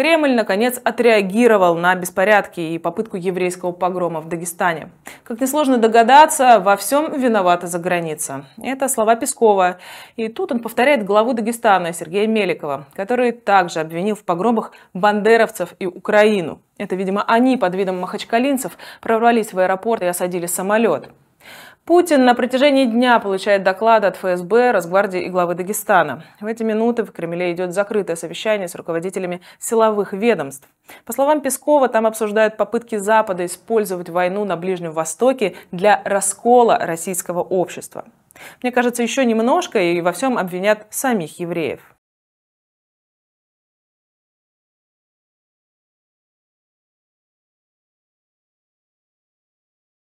Кремль, наконец, отреагировал на беспорядки и попытку еврейского погрома в Дагестане. Как несложно догадаться, во всем виновата за граница. Это слова Пескова. И тут он повторяет главу Дагестана Сергея Меликова, который также обвинил в погромах бандеровцев и Украину. Это, видимо, они под видом махачкалинцев прорвались в аэропорт и осадили самолет. Путин на протяжении дня получает доклады от ФСБ, Росгвардии и главы Дагестана. В эти минуты в Кремле идет закрытое совещание с руководителями силовых ведомств. По словам Пескова, там обсуждают попытки Запада использовать войну на Ближнем Востоке для раскола российского общества. Мне кажется, еще немножко и во всем обвинят самих евреев.